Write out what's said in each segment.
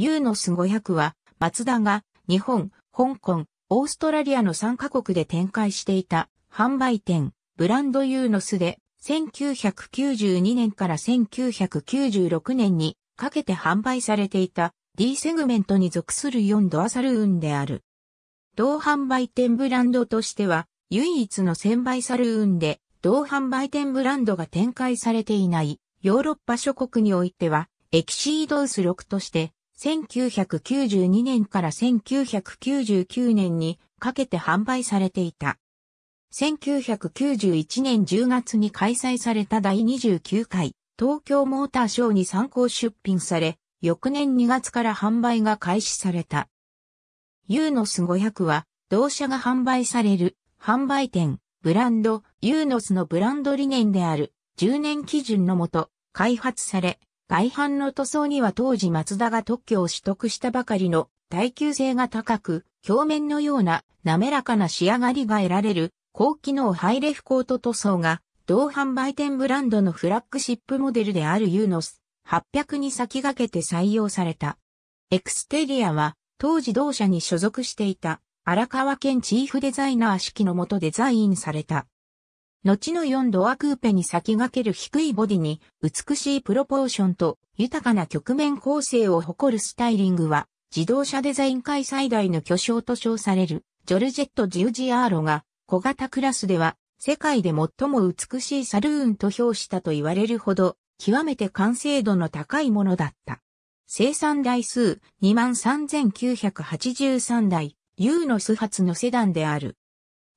ユーノス500は、マツダが日本、香港、オーストラリアの3カ国で展開していた販売店、ブランドユーノスで、1992年から1996年にかけて販売されていた D セグメントに属する4ドアサルーンである。同販売店ブランドとしては唯一の1000倍サルーンで同販売店ブランドが展開されていないヨーロッパ諸国においてはエキシードウス6として1992年から1999年にかけて販売されていた。1991年10月に開催された第29回東京モーターショーに参考出品され、翌年2月から販売が開始された。ユーノス500は、同社が販売される販売店、ブランド、ユーノスのブランド理念である10年基準のもと開発され、外反の塗装には当時松田が特許を取得したばかりの耐久性が高く、表面のような滑らかな仕上がりが得られる高機能ハイレフコート塗装が同販売店ブランドのフラッグシップモデルであるユーノス800に先駆けて採用された。エクステリアは当時同社に所属していた荒川県チーフデザイナー式のもとデザインされた。後の4ドアクーペに先駆ける低いボディに美しいプロポーションと豊かな局面構成を誇るスタイリングは自動車デザイン界最大の巨匠と称されるジョルジェット・ジュジアーロが小型クラスでは世界で最も美しいサルーンと評したと言われるほど極めて完成度の高いものだった。生産台数23,983台、ユーノス発のセダンである。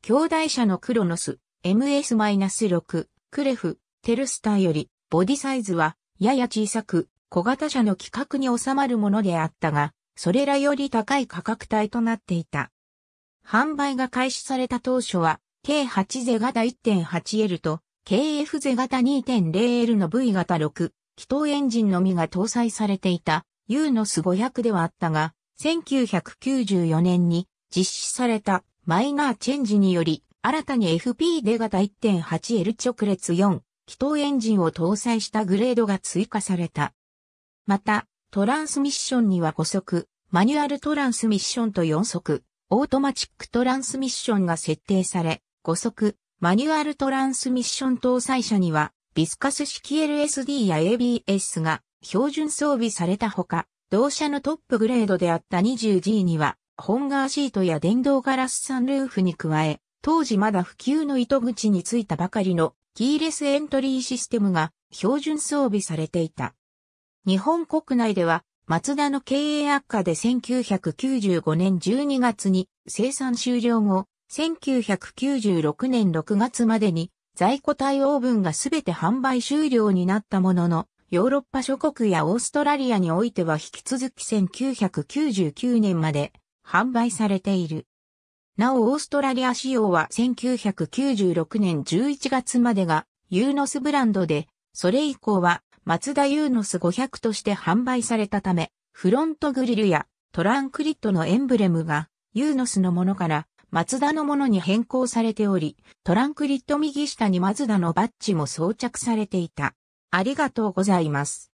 兄弟車のクロノス、MS-6、クレフ、テルスターより、ボディサイズは、やや小さく、小型車の規格に収まるものであったが、それらより高い価格帯となっていた。販売が開始された当初は、K8 ゼ型 1.8L と KF ゼ型 2.0L の V 型6、気筒エンジンのみが搭載されていた U のス500ではあったが、1994年に実施されたマイナーチェンジにより新たに FP で型 1.8L 直列4、気筒エンジンを搭載したグレードが追加された。また、トランスミッションには5速、マニュアルトランスミッションと4速、オートマチックトランスミッションが設定され、5速、マニュアルトランスミッション搭載車には、ビスカス式 LSD や ABS が標準装備されたほか、同社のトップグレードであった 20G には、ホンガーシートや電動ガラスサンルーフに加え、当時まだ普及の糸口についたばかりのキーレスエントリーシステムが標準装備されていた。日本国内では、マツダの経営悪化で1995年12月に生産終了後、1996年6月までに在庫対応分が全て販売終了になったものの、ヨーロッパ諸国やオーストラリアにおいては引き続き1999年まで販売されている。なおオーストラリア仕様は1996年11月までがユーノスブランドで、それ以降はマツダユーノス500として販売されたため、フロントグリルやトランクリットのエンブレムがユーノスのものからマツダのものに変更されており、トランクリット右下にマツダのバッジも装着されていた。ありがとうございます。